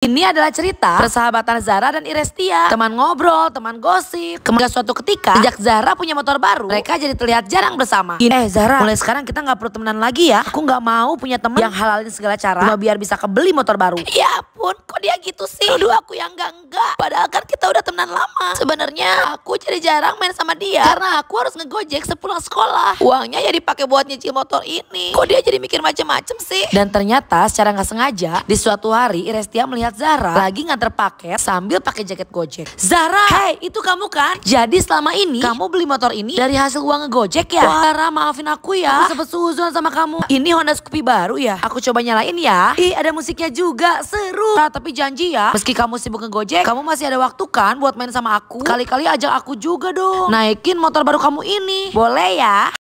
Ini adalah cerita persahabatan Zara dan Irestia. Teman ngobrol, teman gosip. Kemudian suatu ketika, sejak Zara punya motor baru, mereka jadi terlihat jarang bersama. Ini, eh Zara, mulai sekarang kita nggak perlu temenan lagi ya. Aku nggak mau punya teman yang halalin segala cara, cuma biar bisa kebeli motor baru. Ya pun, kok dia gitu sih? Aduh aku yang gak enggak Padahal kan kita udah temenan lama. Sebenarnya aku jadi jarang main sama dia karena aku harus ngegojek sepulang sekolah. Uangnya ya dipakai buat nyicil motor ini. Kok dia jadi mikir macem-macem sih? Dan ternyata secara nggak sengaja di suatu hari Irestia melihat Zara lagi nganter paket sambil pakai jaket gojek. Zara, hey itu kamu kan? Jadi selama ini kamu beli motor ini dari hasil uang ngegojek ya? Wah, Zara maafin aku ya. Aku sempet suuzon sama kamu. Ini Honda Scoopy baru ya? Aku coba nyalain ya. Ih ada musiknya juga seru. Nah, tapi janji ya, meski kamu sibuk ngegojek, kamu masih ada waktu kan buat main sama aku? aku, kali-kali ajak aku juga dong. Naikin motor baru kamu ini. Boleh ya?